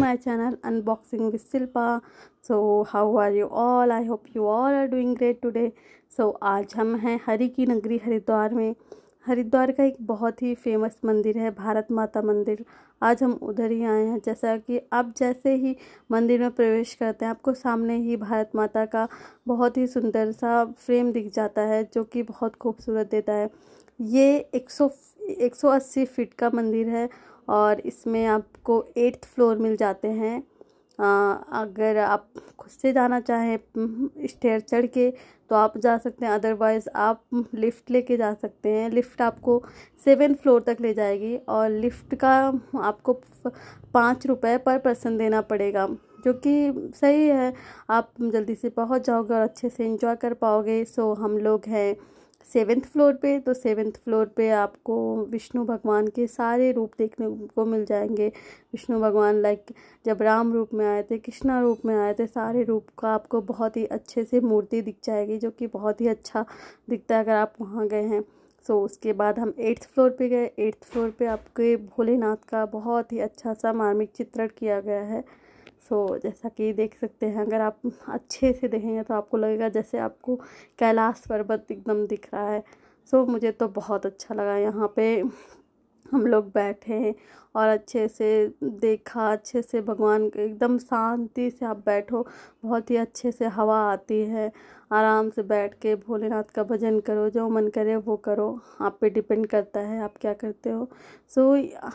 My channel unboxing with Silpa. So how are you all I hope you all are doing great today. So आज हम हैं हरि की नगरी हरिद्वार में हरिद्वार का एक बहुत ही फेमस मंदिर है भारत माता मंदिर आज हम उधर ही आए हैं जैसा कि आप जैसे ही मंदिर में प्रवेश करते हैं आपको सामने ही भारत माता का बहुत ही सुंदर सा फ्रेम दिख जाता है जो कि बहुत खूबसूरत देता है ये एक एक सौ सौ अस्सी फिट का मंदिर है और इसमें आपको एट्थ फ्लोर मिल जाते हैं अगर आप खुद से जाना चाहें स्टेयर हम्म, चढ़ के तो आप जा सकते हैं अदरवाइज़ आप लिफ़्ट लेके जा सकते हैं लिफ़्ट आपको सेवन फ्लोर तक ले जाएगी और लिफ़्ट का आपको पाँच रुपये पर पर्सन देना पड़ेगा जो कि सही है आप जल्दी से पहुंच जाओगे और अच्छे से इंजॉय कर पाओगे सो हम लोग हैं सेवेंथ फ्लोर पे तो सेवेंथ फ्लोर पे आपको विष्णु भगवान के सारे रूप देखने को मिल जाएंगे विष्णु भगवान लाइक जब राम रूप में आए थे कृष्णा रूप में आए थे सारे रूप का आपको बहुत ही अच्छे से मूर्ति दिख जाएगी जो कि बहुत ही अच्छा दिखता है अगर आप वहाँ गए हैं सो so, उसके बाद हम एट्थ फ्लोर पे गए एट्थ फ्लोर पे आपके भोलेनाथ का बहुत ही अच्छा सा मार्मिक चित्रण किया गया है सो तो so, जैसा कि देख सकते हैं अगर आप अच्छे से देखेंगे तो आपको लगेगा जैसे आपको कैलाश पर्वत एकदम दिख रहा है सो so, मुझे तो बहुत अच्छा लगा यहाँ पे हम लोग बैठे और अच्छे से देखा अच्छे से भगवान एकदम शांति से आप बैठो बहुत ही अच्छे से हवा आती है आराम से बैठ के भोलेनाथ का भजन करो जो मन करे वो करो आप पे डिपेंड करता है आप क्या करते हो सो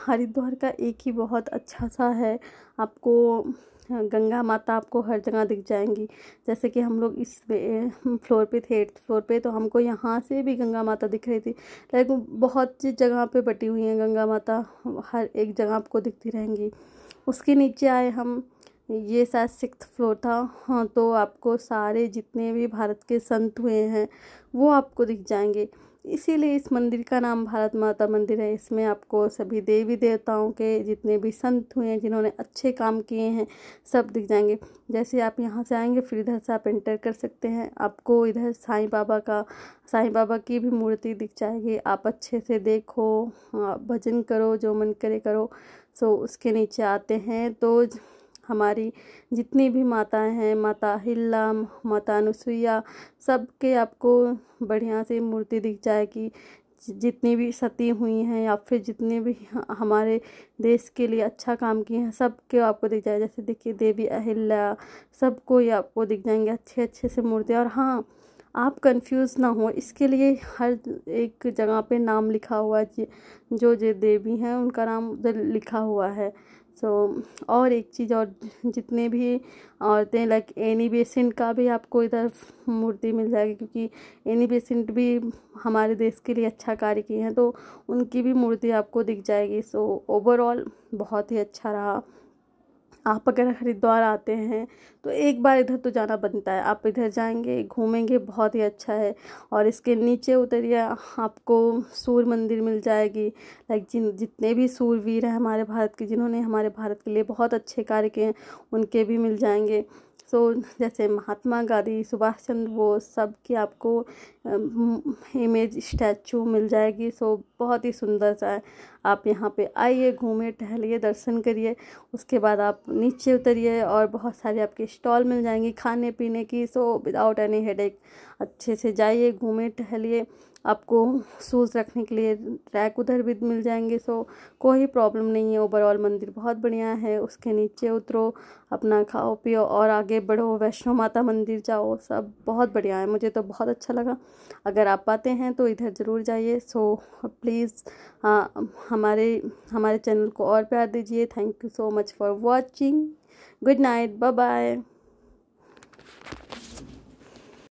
हरिद्वार का एक ही बहुत अच्छा सा है आपको हाँ, गंगा माता आपको हर जगह दिख जाएंगी जैसे कि हम लोग इस फ्लोर पे थे एट्थ फ्लोर पे तो हमको यहाँ से भी गंगा माता दिख रही थी लाइक बहुत सी जगह पे बटी हुई हैं गंगा माता हर एक जगह आपको दिखती रहेंगी उसके नीचे आए हम ये शायद सिक्स फ्लोर था हाँ तो आपको सारे जितने भी भारत के संत हुए हैं वो आपको दिख जाएंगे इसीलिए इस मंदिर का नाम भारत माता मंदिर है इसमें आपको सभी देवी देवताओं के जितने भी संत हुए हैं जिन्होंने अच्छे काम किए हैं सब दिख जाएंगे जैसे आप यहाँ से आएंगे फिर इधर से आप एंटर कर सकते हैं आपको इधर साईं बाबा का साईं बाबा की भी मूर्ति दिख जाएगी आप अच्छे से देखो हाँ, भजन करो जो मन करे करो सो उसके नीचे आते हैं तो हमारी जितनी भी माताएं हैं माता हिल्ला माता अनुसुईया सब के आपको बढ़िया से मूर्ति दिख जाएगी जितनी भी सती हुई हैं या फिर जितने भी हमारे देश के लिए अच्छा काम किए हैं सब के आपको दिख जाए जैसे देखिए देवी अहिल्या सबको ही आपको दिख जाएंगे अच्छे अच्छे से मूर्तियाँ और हाँ आप कंफ्यूज ना हो इसके लिए हर एक जगह पे नाम लिखा हुआ है जो जो देवी हैं उनका नाम उधर लिखा हुआ है सो so, और एक चीज़ और जितने भी औरतें लाइक एनी बेसेंट का भी आपको इधर मूर्ति मिल जाएगी क्योंकि एनी बेसेंट भी हमारे देश के लिए अच्छा कार्य किए हैं तो उनकी भी मूर्ति आपको दिख जाएगी सो so, ओवरऑल बहुत ही अच्छा रहा आप अगर हरिद्वार आते हैं तो एक बार इधर तो जाना बनता है आप इधर जाएंगे घूमेंगे बहुत ही अच्छा है और इसके नीचे उतरिए आपको सूर्य मंदिर मिल जाएगी लाइक जिन जितने भी सूरवीर हैं हमारे भारत के जिन्होंने हमारे भारत के लिए बहुत अच्छे कार्य किए हैं उनके भी मिल जाएंगे सो so, जैसे महात्मा गांधी सुभाष चंद्र बोस सब की आपको इमेज स्टैचू मिल जाएगी सो so, बहुत ही सुंदर सा है आप यहाँ पे आइए घूमिए टहलिए दर्शन करिए उसके बाद आप नीचे उतरिए और बहुत सारे आपके स्टॉल मिल जाएंगे खाने पीने की सो विदाउट एनी हेडेक अच्छे से जाइए घूमिए टहलिए आपको शूज़ रखने के लिए रैक उधर भी मिल जाएंगे सो कोई प्रॉब्लम नहीं है ओवरऑल मंदिर बहुत बढ़िया है उसके नीचे उतरो अपना खाओ पियो और आगे बढ़ो वैष्णो माता मंदिर जाओ सब बहुत बढ़िया है मुझे तो बहुत अच्छा लगा अगर आप आते हैं तो इधर ज़रूर जाइए सो प्लीज़ हाँ, हमारे हमारे चैनल को और प्यार दीजिए thank you so much for watching good night bye bye